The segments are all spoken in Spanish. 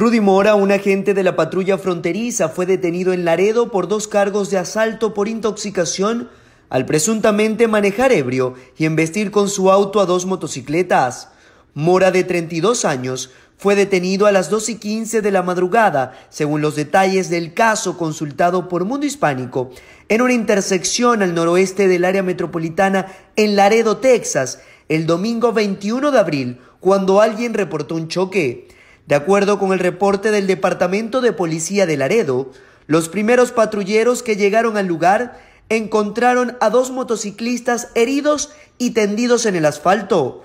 Rudy Mora, un agente de la patrulla fronteriza, fue detenido en Laredo por dos cargos de asalto por intoxicación al presuntamente manejar ebrio y embestir con su auto a dos motocicletas. Mora, de 32 años, fue detenido a las 2 y 15 de la madrugada, según los detalles del caso consultado por Mundo Hispánico, en una intersección al noroeste del área metropolitana en Laredo, Texas, el domingo 21 de abril, cuando alguien reportó un choque. De acuerdo con el reporte del Departamento de Policía de Laredo, los primeros patrulleros que llegaron al lugar encontraron a dos motociclistas heridos y tendidos en el asfalto.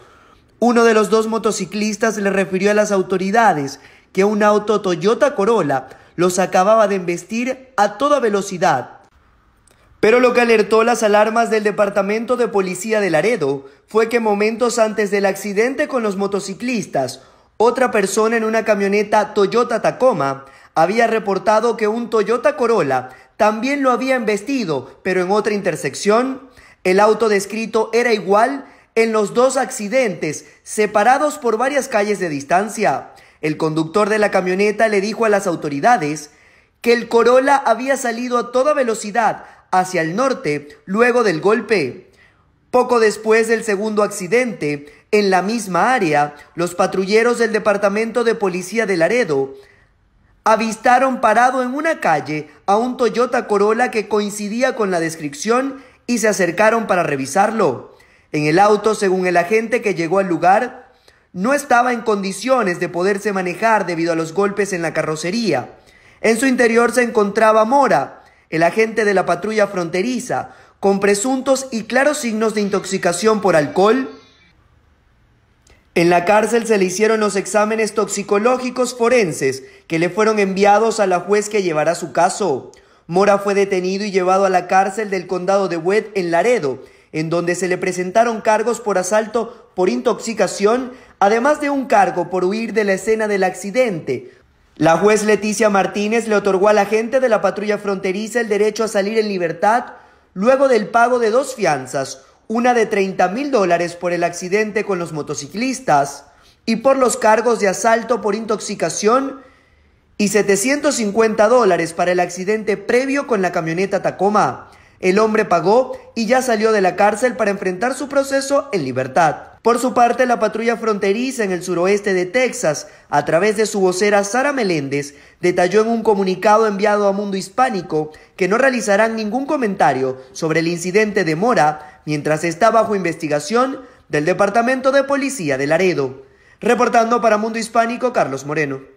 Uno de los dos motociclistas le refirió a las autoridades que un auto Toyota Corolla los acababa de embestir a toda velocidad. Pero lo que alertó las alarmas del Departamento de Policía de Laredo fue que momentos antes del accidente con los motociclistas, otra persona en una camioneta Toyota Tacoma había reportado que un Toyota Corolla también lo había embestido, pero en otra intersección. El auto descrito era igual en los dos accidentes, separados por varias calles de distancia. El conductor de la camioneta le dijo a las autoridades que el Corolla había salido a toda velocidad hacia el norte luego del golpe. Poco después del segundo accidente, en la misma área, los patrulleros del Departamento de Policía de Laredo avistaron parado en una calle a un Toyota Corolla que coincidía con la descripción y se acercaron para revisarlo. En el auto, según el agente que llegó al lugar, no estaba en condiciones de poderse manejar debido a los golpes en la carrocería. En su interior se encontraba Mora, el agente de la patrulla fronteriza, con presuntos y claros signos de intoxicación por alcohol, en la cárcel se le hicieron los exámenes toxicológicos forenses que le fueron enviados a la juez que llevará su caso. Mora fue detenido y llevado a la cárcel del condado de Wed en Laredo, en donde se le presentaron cargos por asalto por intoxicación, además de un cargo por huir de la escena del accidente. La juez Leticia Martínez le otorgó a la agente de la patrulla fronteriza el derecho a salir en libertad luego del pago de dos fianzas, una de 30 mil dólares por el accidente con los motociclistas y por los cargos de asalto por intoxicación y 750 dólares para el accidente previo con la camioneta Tacoma. El hombre pagó y ya salió de la cárcel para enfrentar su proceso en libertad. Por su parte, la patrulla fronteriza en el suroeste de Texas, a través de su vocera Sara Meléndez, detalló en un comunicado enviado a Mundo Hispánico que no realizarán ningún comentario sobre el incidente de Mora mientras está bajo investigación del Departamento de Policía de Laredo. Reportando para Mundo Hispánico, Carlos Moreno.